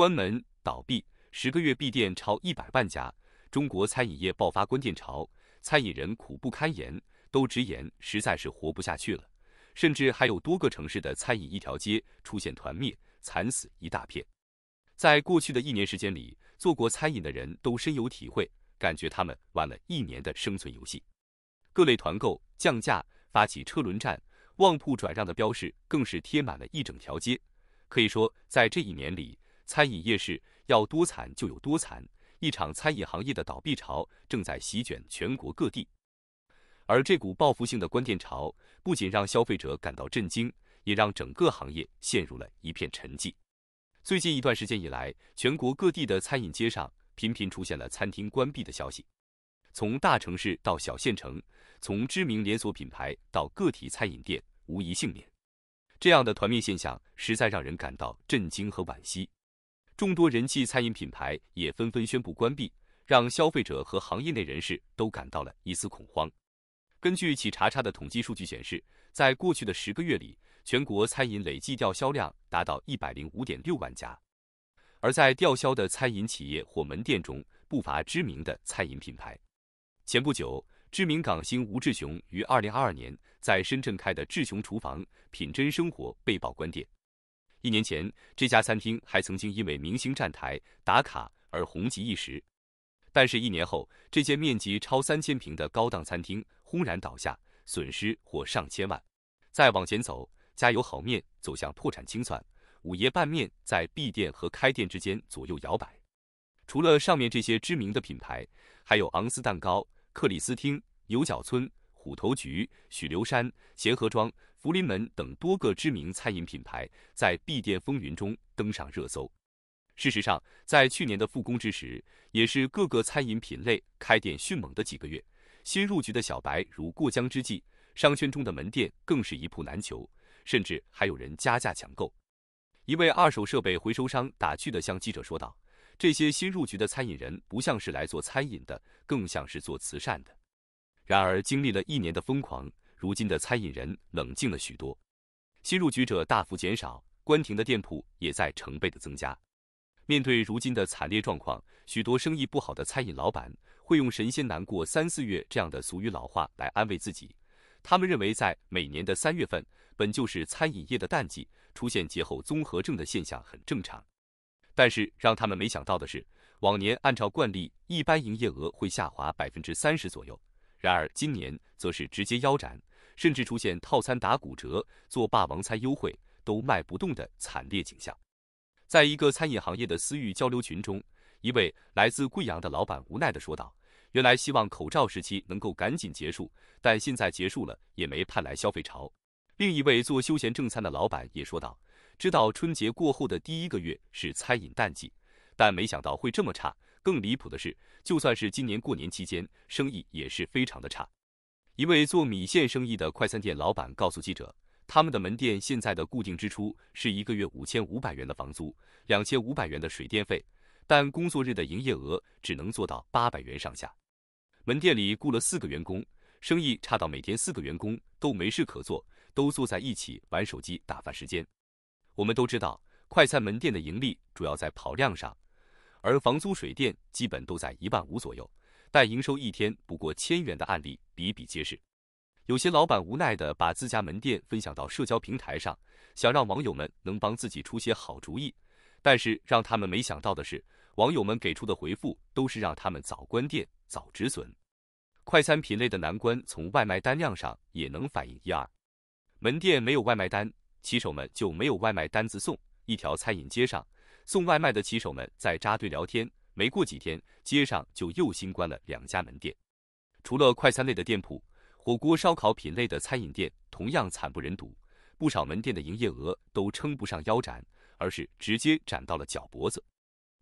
关门倒闭十个月，闭店超一百万家，中国餐饮业爆发关店潮，餐饮人苦不堪言，都直言实在是活不下去了。甚至还有多个城市的餐饮一条街出现团灭，惨死一大片。在过去的一年时间里，做过餐饮的人都深有体会，感觉他们玩了一年的生存游戏。各类团购、降价、发起车轮战、旺铺转让的标识更是贴满了一整条街。可以说，在这一年里。餐饮业市要多惨就有多惨，一场餐饮行业的倒闭潮正在席卷全国各地。而这股报复性的关店潮，不仅让消费者感到震惊，也让整个行业陷入了一片沉寂。最近一段时间以来，全国各地的餐饮街上频频出现了餐厅关闭的消息，从大城市到小县城，从知名连锁品牌到个体餐饮店，无一幸免。这样的团灭现象，实在让人感到震惊和惋惜。众多人气餐饮品牌也纷纷宣布关闭，让消费者和行业内人士都感到了一丝恐慌。根据企查查的统计数据显示，在过去的十个月里，全国餐饮累计吊销量达到一百零五点六万家，而在吊销的餐饮企业或门店中，不乏知名的餐饮品牌。前不久，知名港星吴志雄于二零二二年在深圳开的志雄厨房、品真生活被曝关店。一年前，这家餐厅还曾经因为明星站台打卡而红极一时，但是，一年后，这间面积超三千平的高档餐厅轰然倒下，损失或上千万。再往前走，加油好面走向破产清算，五爷拌面在闭店和开店之间左右摇摆。除了上面这些知名的品牌，还有昂斯蛋糕、克里斯汀、牛角村、虎头局、许留山、咸合庄。福临门等多个知名餐饮品牌在闭店风云中登上热搜。事实上，在去年的复工之时，也是各个餐饮品类开店迅猛的几个月。新入局的小白如过江之鲫，商圈中的门店更是一铺难求，甚至还有人加价抢购。一位二手设备回收商打趣地向记者说道：“这些新入局的餐饮人不像是来做餐饮的，更像是做慈善的。”然而，经历了一年的疯狂。如今的餐饮人冷静了许多，新入局者大幅减少，关停的店铺也在成倍的增加。面对如今的惨烈状况，许多生意不好的餐饮老板会用“神仙难过三四月”这样的俗语老话来安慰自己。他们认为，在每年的三月份本就是餐饮业的淡季，出现节后综合症的现象很正常。但是让他们没想到的是，往年按照惯例，一般营业额会下滑百分之三十左右，然而今年则是直接腰斩。甚至出现套餐打骨折、做霸王餐优惠都卖不动的惨烈景象。在一个餐饮行业的私域交流群中，一位来自贵阳的老板无奈地说道：“原来希望口罩时期能够赶紧结束，但现在结束了也没盼来消费潮。”另一位做休闲正餐的老板也说道：“知道春节过后的第一个月是餐饮淡季，但没想到会这么差。更离谱的是，就算是今年过年期间，生意也是非常的差。”一位做米线生意的快餐店老板告诉记者，他们的门店现在的固定支出是一个月五千五百元的房租，两千五百元的水电费，但工作日的营业额只能做到八百元上下。门店里雇了四个员工，生意差到每天四个员工都没事可做，都坐在一起玩手机打发时间。我们都知道，快餐门店的盈利主要在跑量上，而房租水电基本都在一万五左右。但营收一天不过千元的案例比比皆是，有些老板无奈地把自家门店分享到社交平台上，想让网友们能帮自己出些好主意。但是让他们没想到的是，网友们给出的回复都是让他们早关店、早止损。快餐品类的难关从外卖单量上也能反映一二，门店没有外卖单，骑手们就没有外卖单子送。一条餐饮街上，送外卖的骑手们在扎堆聊天。没过几天，街上就又新关了两家门店。除了快餐类的店铺，火锅、烧烤品类的餐饮店同样惨不忍睹，不少门店的营业额都称不上腰斩，而是直接斩到了脚脖子。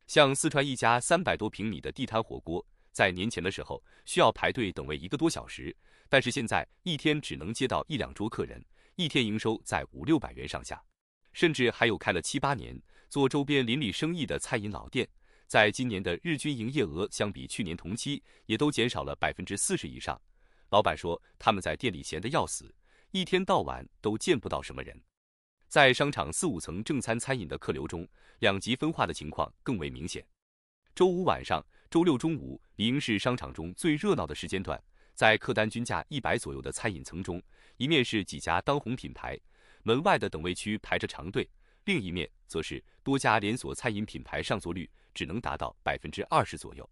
像四川一家三百多平米的地摊火锅，在年前的时候需要排队等位一个多小时，但是现在一天只能接到一两桌客人，一天营收在五六百元上下。甚至还有开了七八年、做周边邻里生意的餐饮老店。在今年的日均营业额相比去年同期也都减少了百分之四十以上。老板说他们在店里闲得要死，一天到晚都见不到什么人。在商场四五层正餐餐饮的客流中，两极分化的情况更为明显。周五晚上、周六中午理应是商场中最热闹的时间段，在客单均价一百左右的餐饮层中，一面是几家当红品牌，门外的等位区排着长队。另一面则是多家连锁餐饮品牌上座率只能达到百分之二十左右。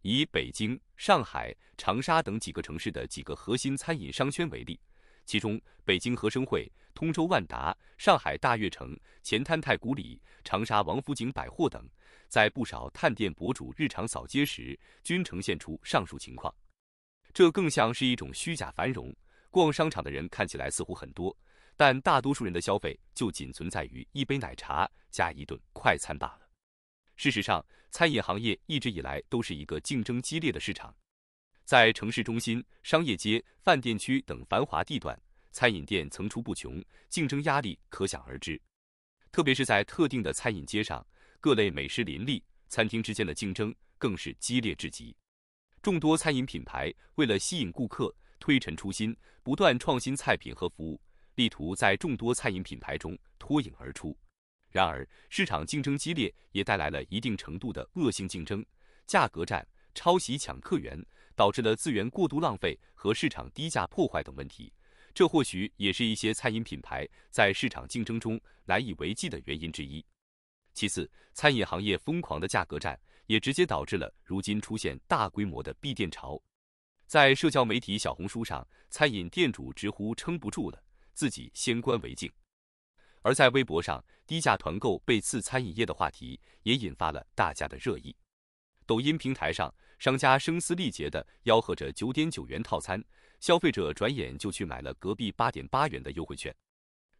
以北京、上海、长沙等几个城市的几个核心餐饮商圈为例，其中北京合生汇、通州万达、上海大悦城、前滩太古里、长沙王府井百货等，在不少探店博主日常扫街时，均呈现出上述情况。这更像是一种虚假繁荣，逛商场的人看起来似乎很多。但大多数人的消费就仅存在于一杯奶茶加一顿快餐罢了。事实上，餐饮行业一直以来都是一个竞争激烈的市场。在城市中心、商业街、饭店区等繁华地段，餐饮店层出不穷，竞争压力可想而知。特别是在特定的餐饮街上，各类美食林立，餐厅之间的竞争更是激烈至极。众多餐饮品牌为了吸引顾客，推陈出新，不断创新菜品和服务。力图在众多餐饮品牌中脱颖而出，然而市场竞争激烈也带来了一定程度的恶性竞争，价格战、抄袭抢客源，导致了资源过度浪费和市场低价破坏等问题，这或许也是一些餐饮品牌在市场竞争中难以为继的原因之一。其次，餐饮行业疯狂的价格战也直接导致了如今出现大规模的闭店潮，在社交媒体小红书上，餐饮店主直呼撑不住了。自己先观为敬。而在微博上，低价团购被刺餐饮业的话题也引发了大家的热议。抖音平台上，商家声嘶力竭的吆喝着九点九元套餐，消费者转眼就去买了隔壁八点八元的优惠券。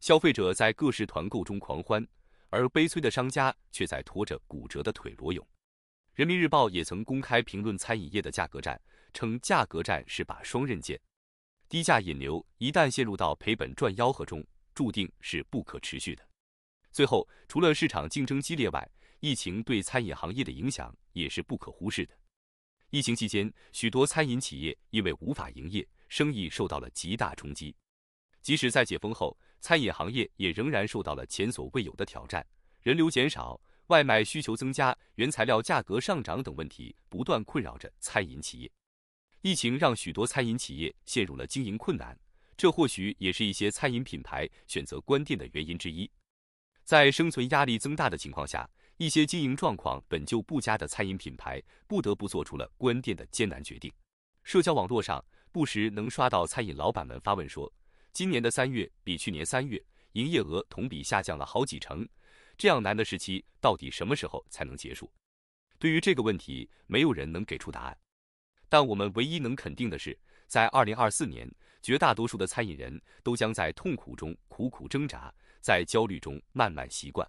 消费者在各式团购中狂欢，而悲催的商家却在拖着骨折的腿裸泳。人民日报也曾公开评论餐饮业的价格战，称价格战是把双刃剑。低价引流一旦陷入到赔本赚吆喝中，注定是不可持续的。最后，除了市场竞争激烈外，疫情对餐饮行业的影响也是不可忽视的。疫情期间，许多餐饮企业因为无法营业，生意受到了极大冲击。即使在解封后，餐饮行业也仍然受到了前所未有的挑战。人流减少、外卖需求增加、原材料价格上涨等问题不断困扰着餐饮企业。疫情让许多餐饮企业陷入了经营困难，这或许也是一些餐饮品牌选择关店的原因之一。在生存压力增大的情况下，一些经营状况本就不佳的餐饮品牌不得不做出了关店的艰难决定。社交网络上不时能刷到餐饮老板们发问说：“今年的三月比去年三月营业额同比下降了好几成，这样难的时期到底什么时候才能结束？”对于这个问题，没有人能给出答案。但我们唯一能肯定的是，在二零二四年，绝大多数的餐饮人都将在痛苦中苦苦挣扎，在焦虑中慢慢习惯。